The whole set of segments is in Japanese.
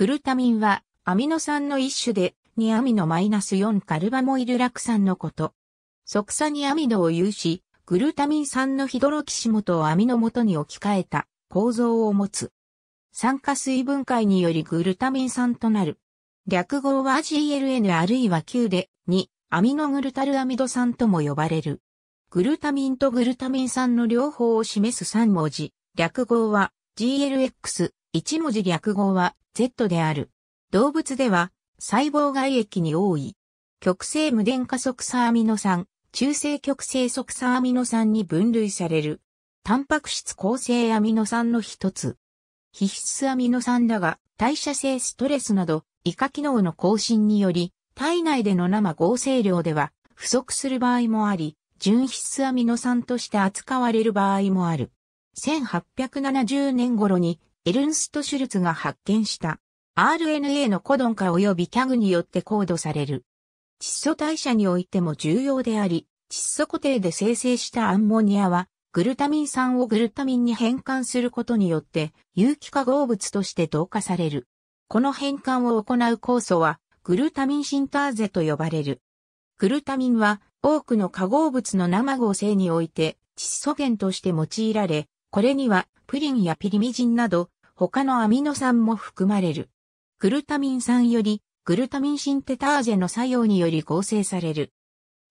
グルタミンはアミノ酸の一種で2アミノ -4 カルバモイルク酸のこと。即座にアミノを有し、グルタミン酸のヒドロキシ元をアミノ元に置き換えた構造を持つ。酸化水分解によりグルタミン酸となる。略号は GLN あるいは Q で2アミノグルタルアミド酸とも呼ばれる。グルタミンとグルタミン酸の両方を示す3文字。略号は GLX 一文字略語は Z である。動物では細胞外液に多い。極性無電化側鎖アミノ酸、中性極性側鎖アミノ酸に分類される。タンパク質構成アミノ酸の一つ。皮質アミノ酸だが、代謝性ストレスなど、胃化機能の更新により、体内での生合成量では不足する場合もあり、純皮質アミノ酸として扱われる場合もある。1870年頃にエルンスト・シュルツが発見した RNA のコドン化及びキャグによってコードされる。窒素代謝においても重要であり、窒素固定で生成したアンモニアは、グルタミン酸をグルタミンに変換することによって、有機化合物として同化される。この変換を行う酵素は、グルタミンシンターゼと呼ばれる。グルタミンは、多くの化合物の生合成において、窒素源として用いられ、これにはプリンやピリミジンなど他のアミノ酸も含まれる。グルタミン酸よりグルタミンシンテターゼの作用により合成される。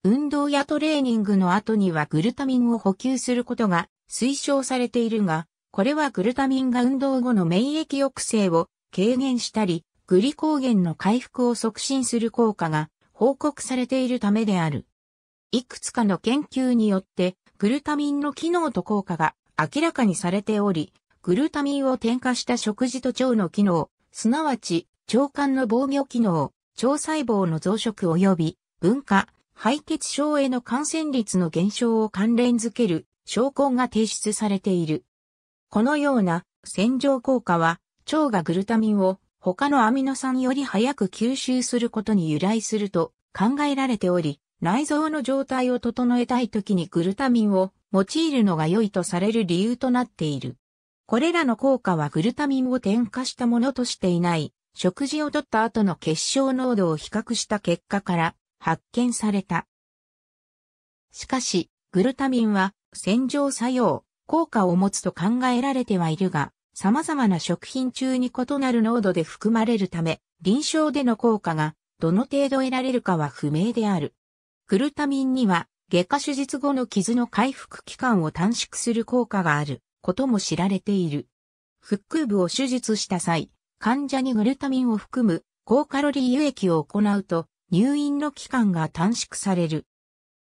運動やトレーニングの後にはグルタミンを補給することが推奨されているが、これはグルタミンが運動後の免疫抑制を軽減したり、グリコーゲンの回復を促進する効果が報告されているためである。いくつかの研究によって、グルタミンの機能と効果が明らかにされており、グルタミンを添加した食事と腸の機能、すなわち腸管の防御機能、腸細胞の増殖及び分化、敗血症への感染率の減少を関連づける証拠が提出されている。このような洗浄効果は腸がグルタミンを他のアミノ酸より早く吸収することに由来すると考えられており、内臓の状態を整えたい時にグルタミンを用いるのが良いとされる理由となっている。これらの効果はグルタミンを添加したものとしていない、食事をとった後の結晶濃度を比較した結果から発見された。しかし、グルタミンは洗浄作用、効果を持つと考えられてはいるが、様々な食品中に異なる濃度で含まれるため、臨床での効果がどの程度得られるかは不明である。グルタミンには外科手術後の傷の回復期間を短縮する効果があることも知られている。腹腔部を手術した際、患者にグルタミンを含む高カロリー輸液を行うと入院の期間が短縮される。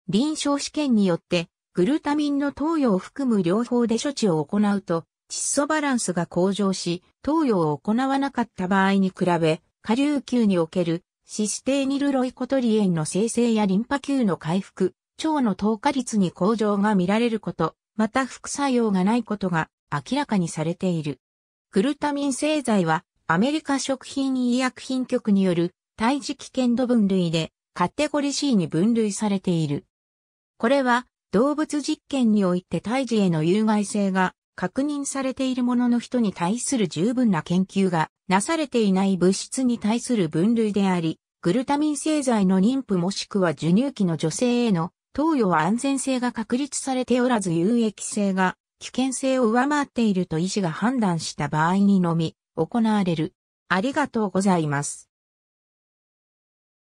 臨床試験によってグルタミンの投与を含む療法で処置を行うと窒素バランスが向上し、投与を行わなかった場合に比べ、下流球におけるシステーニルロイコトリエンの生成やリンパ球の回復、腸の透過率に向上が見られること、また副作用がないことが明らかにされている。グルタミン製剤はアメリカ食品医薬品局による胎児危険度分類でカテゴリ C に分類されている。これは動物実験において胎児への有害性が確認されているものの人に対する十分な研究がなされていない物質に対する分類であり、グルタミン製剤の妊婦もしくは授乳期の女性への投与は安全性が確立されておらず有益性が危険性を上回っていると医師が判断した場合にのみ行われる。ありがとうございます。